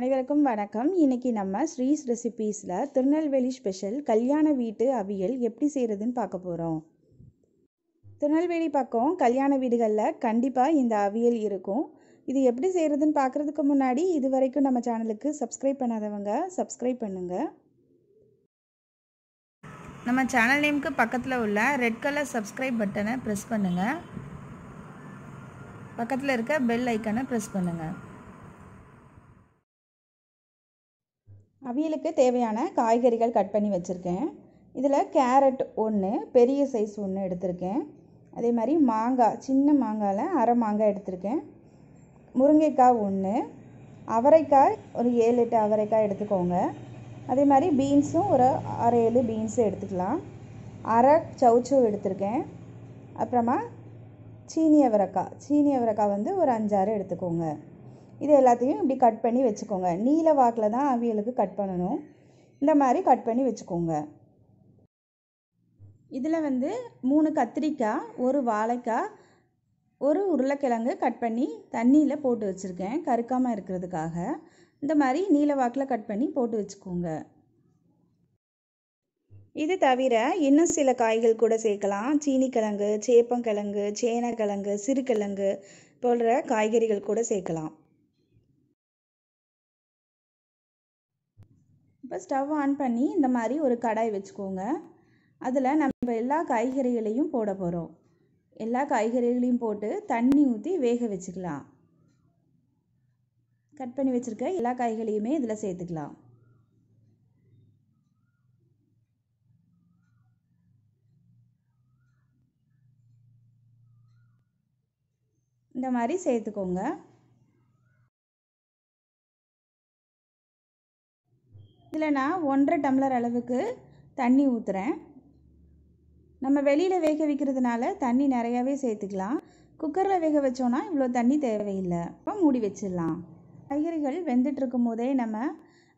அனைவருக்கும் வணக்கம் இன்றைக்கி நம்ம ஸ்ரீஸ் ரெசிபீஸில் திருநெல்வேலி ஸ்பெஷல் கல்யாண வீட்டு அவியல் எப்படி செய்கிறதுன்னு பார்க்க போகிறோம் திருநெல்வேலி பக்கம் கல்யாண வீடுகளில் கண்டிப்பாக இந்த அவியல் இருக்கும் இது எப்படி செய்கிறதுன்னு பார்க்குறதுக்கு முன்னாடி இது வரைக்கும் நம்ம சேனலுக்கு சப்ஸ்கிரைப் பண்ணாதவங்க சப்ஸ்கிரைப் பண்ணுங்கள் நம்ம சேனல் நேம்க்கு பக்கத்தில் உள்ள ரெட் கலர் சப்ஸ்கிரைப் பட்டனை ப்ரெஸ் பண்ணுங்கள் பக்கத்தில் இருக்க பெல் ஐக்கனை ப்ரெஸ் பண்ணுங்கள் அவியலுக்கு தேவையான காய்கறிகள் கட் பண்ணி வச்சுருக்கேன் இதில் கேரட் ஒன்று பெரிய சைஸ் ஒன்று எடுத்திருக்கேன் அதே மாதிரி மாங்காய் சின்ன மாங்காயில் அரை மாங்காய் எடுத்திருக்கேன் முருங்கைக்காய் ஒன்று அவரைக்காய் ஒரு ஏழு எட்டு அவரைக்காய் எடுத்துக்கோங்க அதே மாதிரி பீன்ஸும் ஒரு அரை ஏழு பீன்ஸும் எடுத்துக்கலாம் அரை சவுச்சும் எடுத்திருக்கேன் அப்புறமா சீனி அவரைக்காய் சீனி அவரைக்காய் வந்து ஒரு அஞ்சாறு எடுத்துக்கோங்க இது எல்லாத்தையும் இப்படி கட் பண்ணி வச்சுக்கோங்க நீல வாக்கில் தான் அவியலுக்கு கட் பண்ணணும் இந்த மாதிரி கட் பண்ணி வச்சுக்கோங்க இதில் வந்து மூணு கத்திரிக்காய் ஒரு வாழைக்காய் ஒரு உருளைக்கிழங்கு கட் பண்ணி தண்ணியில் போட்டு வச்சுருக்கேன் கருக்காமல் இருக்கிறதுக்காக இந்த மாதிரி நீல வாக்கில் கட் பண்ணி போட்டு வச்சுக்கோங்க இது தவிர இன்னும் சில காய்கள் கூட சேர்க்கலாம் சீனிக்கிழங்கு சேப்பங்கிழங்கு சேனக்கிழங்கு சிறுகிழங்கு போன்ற காய்கறிகள் கூட சேர்க்கலாம் இப்போ ஸ்டவ் ஆன் பண்ணி இந்த மாதிரி ஒரு கடாய் வச்சுக்கோங்க அதில் நம்ம எல்லா காய்கறிகளையும் போட போகிறோம் எல்லா காய்கறிகளையும் போட்டு தண்ணி ஊற்றி வேக வச்சுக்கலாம் கட் பண்ணி வச்சுருக்க எல்லா காய்கறியுமே இதில் சேர்த்துக்கலாம் இந்த மாதிரி சேர்த்துக்கோங்க இதில் நான் ஒன்றரை டம்ளர் அளவுக்கு தண்ணி ஊற்றுறேன் நம்ம வெளியில் வேக வைக்கிறதுனால தண்ணி நிறையாவே சேர்த்துக்கலாம் குக்கரில் வேக வச்சோன்னா இவ்வளோ தண்ணி தேவையில்லை இப்போ மூடி வச்சிடலாம் காய்கறிகள் வெந்துட்டு இருக்கும் போதே நம்ம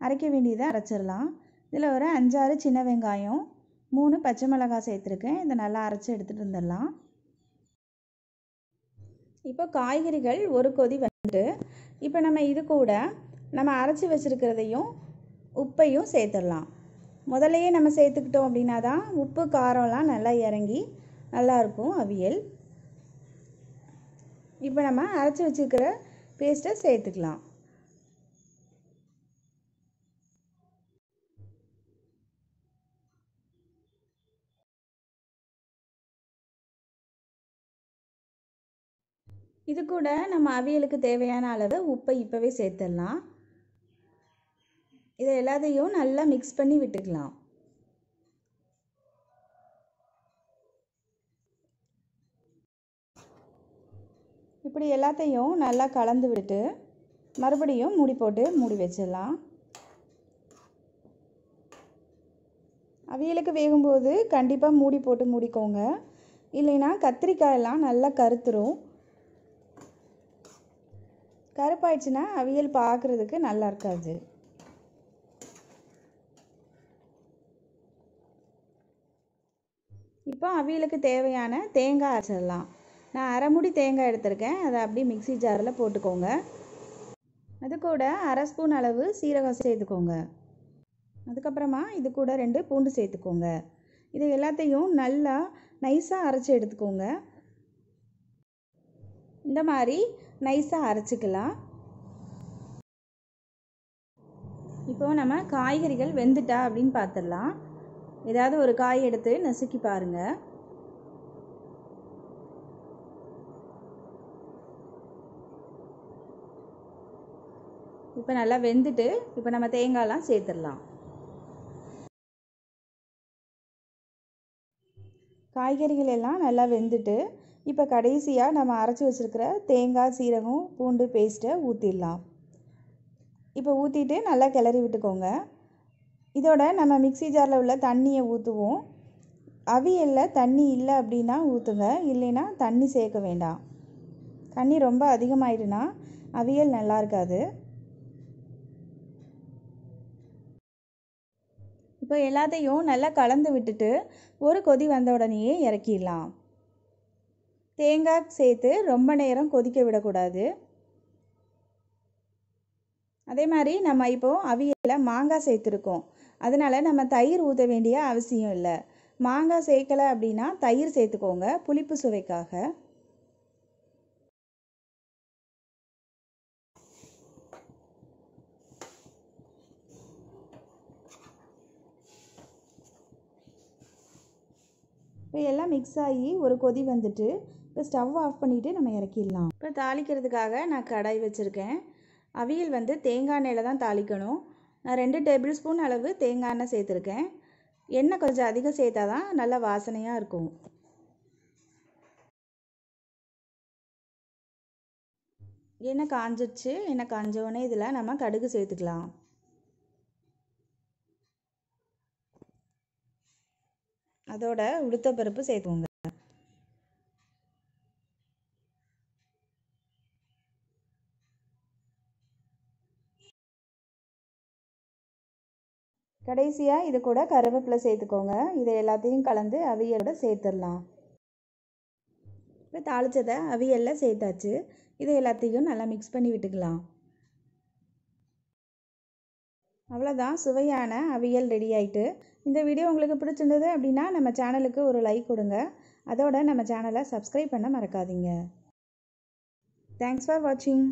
அரைக்க வேண்டியதை அரைச்சிடலாம் இதில் ஒரு அஞ்சாறு சின்ன வெங்காயம் மூணு பச்சை மிளகாய் சேர்த்துருக்கேன் இதை நல்லா அரைச்சி எடுத்துகிட்டு வந்துடலாம் இப்போ காய்கறிகள் ஒரு கொதி வந்துட்டு இப்போ நம்ம இது கூட நம்ம அரைச்சி வச்சுருக்கிறதையும் உப்பையும் சேர்த்துடலாம் முதலையே நம்ம சேர்த்துக்கிட்டோம் அப்படின்னா தான் உப்பு காரம்லாம் நல்லா இறங்கி நல்லாயிருக்கும் அவியல் இப்போ நம்ம அரைச்சி வச்சுருக்கிற பேஸ்ட்டை சேர்த்துக்கலாம் இது கூட நம்ம அவியலுக்கு தேவையான அளவு உப்பை இப்போவே சேர்த்துடலாம் இதை எல்லாத்தையும் நல்லா மிக்ஸ் பண்ணி விட்டுக்கலாம் இப்படி எல்லாத்தையும் நல்லா கலந்து விட்டு மறுபடியும் மூடி போட்டு மூடி வச்சிடலாம் அவியலுக்கு வேகும்போது கண்டிப்பாக மூடி போட்டு மூடிக்கோங்க இல்லைன்னா கத்திரிக்காயெல்லாம் நல்லா கருத்துரும் கருப்பாயிடுச்சுன்னா அவியல் பார்க்குறதுக்கு நல்லா இருக்காது இப்போ அவியலுக்கு தேவையான தேங்காய் அரைச்சிடலாம் நான் அரைமுடி தேங்காய் எடுத்திருக்கேன் அதை அப்படியே மிக்சி ஜாரில் போட்டுக்கோங்க அது கூட அரை ஸ்பூன் அளவு சீரகம் சேர்த்துக்கோங்க அதுக்கப்புறமா இது கூட ரெண்டு பூண்டு சேர்த்துக்கோங்க இது எல்லாத்தையும் நல்லா நைஸாக அரைச்சி எடுத்துக்கோங்க இந்த மாதிரி நைஸாக அரைச்சிக்கலாம் இப்போ நம்ம காய்கறிகள் வெந்துட்டா அப்படின்னு பார்த்துடலாம் ஏதாவது ஒரு காய் எடுத்து நசுக்கி பாருங்கள் இப்போ நல்லா வெந்துட்டு இப்போ நம்ம தேங்காயெலாம் சேர்த்துடலாம் காய்கறிகள் எல்லாம் நல்லா வெந்துட்டு இப்போ கடைசியாக நம்ம அரைச்சி வச்சுருக்கிற தேங்காய் சீரகம் பூண்டு பேஸ்ட்டை ஊற்றிடலாம் இப்போ ஊற்றிட்டு நல்லா கிளறி விட்டுக்கோங்க இதோட நம்ம மிக்சி ஜாரில் உள்ள தண்ணியை ஊற்றுவோம் அவியலில் தண்ணி இல்லை அப்படின்னா ஊற்றுங்க இல்லைன்னா தண்ணி சேர்க்க வேண்டாம் தண்ணி ரொம்ப அதிகமாயிட்டுனா அவியல் நல்லா இருக்காது இப்போ எல்லாத்தையும் நல்லா கலந்து விட்டுட்டு ஒரு கொதி வந்த உடனேயே இறக்கிடலாம் தேங்காய் சேர்த்து ரொம்ப நேரம் கொதிக்க விடக்கூடாது அதே மாதிரி நம்ம இப்போது அவியலில் மாங்காய் சேர்த்துருக்கோம் அதனால் நம்ம தயிர் ஊற்ற வேண்டிய அவசியம் இல்லை மாங்காய் சேர்க்கலை அப்படின்னா தயிர் சேர்த்துக்கோங்க புளிப்பு சுவைக்காக இப்போ எல்லாம் மிக்ஸ் ஆகி ஒரு கொதி வந்துட்டு இப்போ ஸ்டவ் ஆஃப் பண்ணிவிட்டு நம்ம இறக்கிடலாம் இப்போ தாளிக்கிறதுக்காக நான் கடாய் வச்சுருக்கேன் அவியல் வந்து தேங்காய் எண்ணெயில் தான் தாளிக்கணும் நான் ரெண்டு டேபிள் ஸ்பூன் அளவு தேங்காய் எண்ணெய் சேர்த்துருக்கேன் எண்ணெய் கொஞ்சம் அதிகம் சேர்த்தா தான் நல்லா வாசனையாக இருக்கும் எண்ணெய் காஞ்சிடுச்சு எண்ணெய் காஞ்சவுடனே இதில் நம்ம கடுகு சேர்த்துக்கலாம் அதோட உளுத்த பருப்பு சேர்த்துவோங்க கடைசியாக இது கூட கருவேப்பிலை சேர்த்துக்கோங்க இதை எல்லாத்தையும் கலந்து அவியலோட சேர்த்துடலாம் இப்போ தாளித்ததை அவியலில் சேர்த்தாச்சு இதை எல்லாத்தையும் நல்லா மிக்ஸ் பண்ணி விட்டுக்கலாம் அவ்வளோதான் சுவையான அவியல் ரெடி ஆயிட்டு இந்த வீடியோ உங்களுக்கு பிடிச்சிருந்தது அப்படின்னா நம்ம சேனலுக்கு ஒரு லைக் கொடுங்க அதோட நம்ம சேனலை சப்ஸ்கிரைப் பண்ண மறக்காதீங்க தேங்க்ஸ் ஃபார் வாட்சிங்